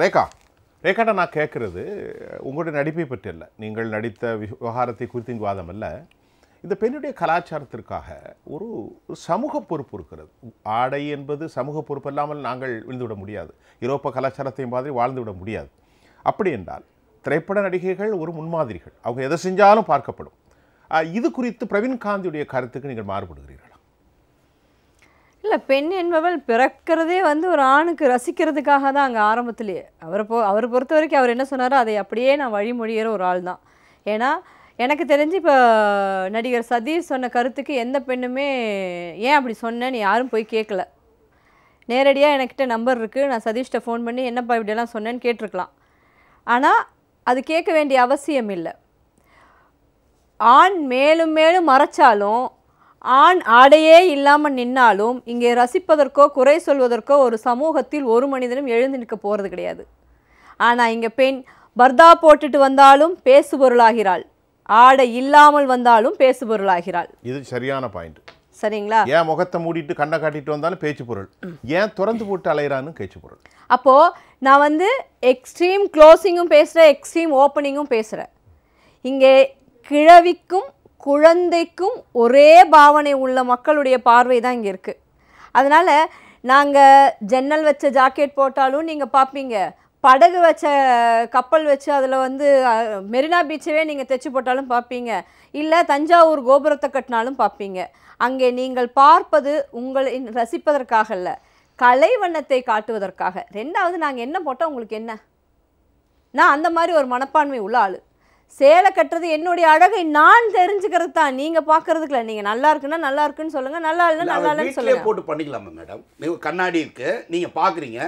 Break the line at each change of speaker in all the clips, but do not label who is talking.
ரேகா ரேகாட்ட நான் கேட்குறது உங்களுடைய நடிப்பை பற்றி இல்லை நீங்கள் நடித்த விவகாரத்தை குறித்து வாதம் அல்ல இந்த பெண்ணுடைய கலாச்சாரத்திற்காக ஒரு சமூக பொறுப்பு இருக்கிறது ஆடை என்பது சமூக பொறுப்பு இல்லாமல் நாங்கள் விழுந்துவிட முடியாது யூரோப்ப கலாச்சாரத்தை மாதிரி வாழ்ந்துவிட முடியாது அப்படி என்றால் திரைப்பட நடிகைகள் ஒரு முன்மாதிரிகள் அவங்க எதை செஞ்சாலும் பார்க்கப்படும் இது குறித்து பிரவீன் காந்தியுடைய கருத்துக்கு நீங்கள் மாறுபடுகிறீர்கள்
இல்லை பெண் என்பவள் பிறக்கிறதே வந்து ஒரு ஆணுக்கு ரசிக்கிறதுக்காக தான் அங்கே ஆரம்பத்துலேயே அவரை போ அவரை பொறுத்த வரைக்கும் அவர் என்ன சொன்னாரோ அதை அப்படியே நான் வழிமொழிகிற ஒரு ஆள் தான் ஏன்னா எனக்கு தெரிஞ்சு இப்போ நடிகர் சதீஷ் சொன்ன கருத்துக்கு எந்த பெண்ணுமே ஏன் அப்படி சொன்னேன்னு யாரும் போய் கேட்கல நேரடியாக என்கிட்ட நம்பர் இருக்குது நான் சதீஷ்கிட்ட ஃபோன் பண்ணி என்னப்பா இப்படியெல்லாம் சொன்னேன்னு கேட்டிருக்கலாம் ஆனால் அது கேட்க வேண்டிய அவசியம் இல்லை ஆண் மேலும் மேலும் மறைச்சாலும் ஆண் ஆடையே இல்லாமல் நின்னாலும் இங்கே ரசிப்பதற்கோ குறை சொல்வதற்கோ ஒரு சமூகத்தில் ஒரு மனிதனும் எழுந்து நிற்க போகிறது கிடையாது ஆனால் இங்கே பெண் பர்தா போட்டுட்டு வந்தாலும் பேசுபொருளாகிறாள் ஆடை இல்லாமல் வந்தாலும் பேசுபொருளாகிறாள்
இது சரியான பாயிண்ட் சரிங்களா ஏன் முகத்தை மூடிட்டு கண்ணை காட்டிட்டு வந்தாலும் பேச்சு பொருள் ஏன் திறந்து போட்டு அலையிறான்னு பேச்சு பொருள்
அப்போது நான் வந்து எக்ஸ்ட்ரீம் க்ளோசிங்கும் பேசுகிறேன் எக்ஸ்ட்ரீம் ஓப்பனிங்கும் பேசுகிறேன் இங்கே கிழவிக்கும் குழந்தைக்கும் ஒரே பாவனை உள்ள மக்களுடைய பார்வை தான் இங்கே இருக்குது அதனால் நாங்கள் ஜன்னல் வச்ச ஜாக்கெட் போட்டாலும் நீங்கள் பார்ப்பீங்க படகு வச்ச கப்பல் வச்சு அதில் வந்து மெரினா பீச்சவே நீங்கள் தைச்சி போட்டாலும் பார்ப்பீங்க இல்லை தஞ்சாவூர் கோபுரத்தை கட்டினாலும் பார்ப்பீங்க அங்கே நீங்கள் பார்ப்பது உங்களை ரசிப்பதற்காக இல்லை கலைவண்ணத்தை காட்டுவதற்காக ரெண்டாவது நாங்கள் என்ன போட்டால் உங்களுக்கு என்ன நான் அந்த மாதிரி ஒரு மனப்பான்மை உள்ள ஆள் சேலை கட்டுறது என்னுடைய அழகை நான் தெரிஞ்சுக்கிறது தான் நீங்கள் பார்க்கறதுக்குல நீங்கள் நல்லா இருக்குன்னா நல்லா இருக்குன்னு சொல்லுங்கள் நல்லா இல்லைன்னா நல்லா இல்லைன்னு சொல்லுங்கள்
போட்டு பண்ணிக்கலாமா மேடம் கண்ணாடி இருக்கு நீங்கள் பார்க்குறீங்க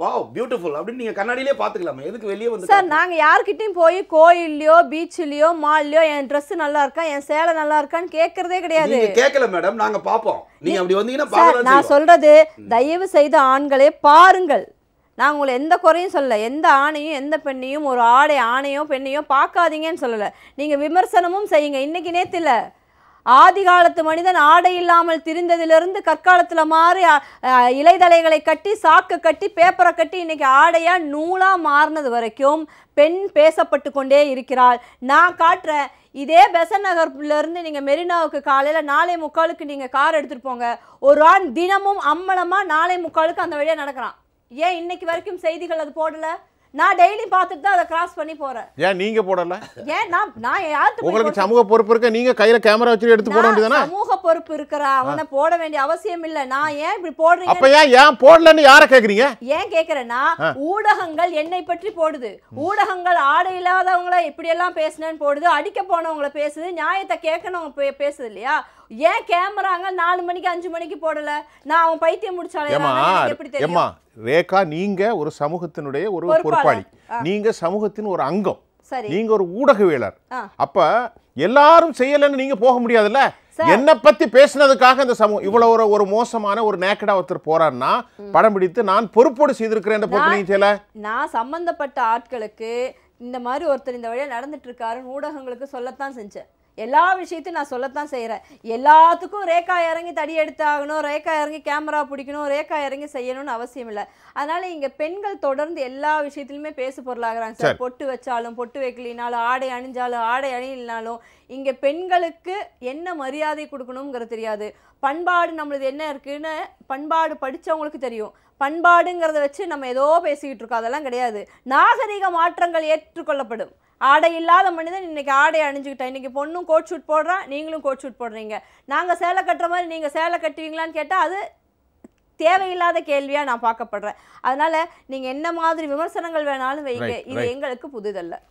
வாவ் பியூட்டிஃபுல் அப்படின்னு நீங்கள் கண்ணாடியிலே பார்த்துக்கலாமே எதுக்கு வெளியே வந்து சார்
நாங்கள் யார்கிட்டையும் போய் கோயில்லையோ பீச்சிலையோ மால்லையோ என் ட்ரெஸ் நல்லா இருக்கா என் சேலை நல்லா இருக்கான்னு கேட்கறதே கிடையாது கேட்கல மேடம் நாங்கள் பார்ப்போம் நீங்கள் அப்படி வந்தீங்கன்னா நான் சொல்றது தயவு செய்த ஆண்களே பாருங்கள் நான் உங்களை எந்த குறையும் சொல்லலை எந்த ஆணையும் எந்த பெண்ணையும் ஒரு ஆடை ஆணையோ பெண்ணையோ பார்க்காதீங்கன்னு சொல்லலை நீங்கள் விமர்சனமும் செய்யுங்க இன்றைக்கி நேத்தில் ஆதி காலத்து மனிதன் ஆடை இல்லாமல் திரிந்ததிலிருந்து கற்காலத்தில் மாறி இலைதலைகளை கட்டி சாக்கு கட்டி பேப்பரை கட்டி இன்றைக்கி ஆடையாக நூலாக மாறினது வரைக்கும் பெண் பேசப்பட்டு கொண்டே இருக்கிறாள் நான் காட்டுறேன் இதே பெசன் நகர்லேருந்து நீங்கள் மெரினாவுக்கு காலையில் நாளை முக்காலுக்கு நீங்கள் கார் எடுத்துகிட்டு போங்க ஒரு ஆண் தினமும் அம்பலமாக நாளை முக்காலுக்கு அந்த வழியாக நடக்கிறான் ஏன் இன்னைக்கு வரைக்கும் செய்திகள் அது போடல நான் டெய்லி பார்த்துட்டு தான் அதை கிராஸ் பண்ணி போறேன்
ஏன் நீங்க போடல
ஏன் நான் நான் யாருக்கு உங்களுக்கு
சமூக பொறுப்பு இருக்க நீங்க கையில கேமரா வச்சு எடுத்து போட வேண்டியதானே
சமூக பொறுப்பு இருக்கறா அவனை போட வேண்டிய அவசியம் இல்ல நான் ஏன் இப்படி போடுறீங்க அப்ப ஏன் ஏன் போடலன்னு யார கேக்குறீங்க ஏன் கேக்குறேன்னா ஊடகங்கள் என்னை பற்றி போடுது ஊடகங்கள் ஆடை இல்லாதவங்கள இப்படி எல்லாம் பேசுனேன்னு போடுது அடிக்க போனவங்கள பேசுது நியாயத்தை கேட்கணும் பேசுது இல்லையா ஏன் கேமராங்க நாலு மணிக்கு அஞ்சு மணிக்கு போடல நான் அவன் பைத்தியம் முடிச்சாலே எப்படி தெரியும்
ரேகா நீங்க ஒரு சமூகத்தினுடைய ஒரு பொறுப்பாளி நீங்க சமூகத்தின் ஒரு அங்கம் நீங்க ஒரு ஊடகவியலர் அப்ப எல்லாரும் செய்யலன்னு நீங்க போக முடியாதுல்ல என்ன பத்தி பேசினதுக்காக இந்த சமூகம் இவ்வளவு ஒரு ஒரு மோசமான ஒரு நேக்கடா ஒருத்தர் போறாருன்னா படம் பிடித்து நான் பொறுப்போடு செய்திருக்கிறேன் நீங்க செய்யல
நான் சம்பந்தப்பட்ட ஆட்களுக்கு இந்த மாதிரி ஒருத்தர் இந்த வழியா நடந்துட்டு இருக்காருன்னு ஊடகங்களுக்கு சொல்லத்தான் செஞ்சேன் எல்லா விஷயத்தையும் நான் சொல்லத்தான் செய்கிறேன் எல்லாத்துக்கும் ரேக்கா இறங்கி தடி எடுத்தாகணும் ரேக்கா இறங்கி கேமரா பிடிக்கணும் ரேக்கா இறங்கி செய்யணும்னு அவசியம் இல்லை அதனால் இங்கே பெண்கள் தொடர்ந்து எல்லா விஷயத்துலையுமே பேசு பொருளாகிறாங்க சார் பொட்டு வச்சாலும் பொட்டு வைக்கலினாலும் ஆடை அணிஞ்சாலும் ஆடை அணியினாலும் இங்கே பெண்களுக்கு என்ன மரியாதை கொடுக்கணுங்கிறது தெரியாது பண்பாடு நம்மளது என்ன இருக்குன்னு பண்பாடு படித்தவங்களுக்கு தெரியும் பண்பாடுங்கிறத வச்சு நம்ம ஏதோ பேசிக்கிட்டு இருக்கோம் அதெல்லாம் கிடையாது நாகரிக மாற்றங்கள் ஏற்றுக்கொள்ளப்படும் ஆடை இல்லாத மனிதன் இன்னைக்கு ஆடை அணிஞ்சுக்கிட்டேன் இன்றைக்கி பொண்ணும் கோட் ஷூட் போடுறான் நீங்களும் கோட் ஷூட் போடுறீங்க நாங்கள் சேலை கட்டுற மாதிரி நீங்கள் சேலை கட்டுவீங்களான்னு கேட்டால் அது தேவையில்லாத கேள்வியாக நான் பார்க்கப்படுறேன் அதனால் நீங்கள் என்ன மாதிரி விமர்சனங்கள் வேணாலும் வைங்க இது எங்களுக்கு புதுதல்ல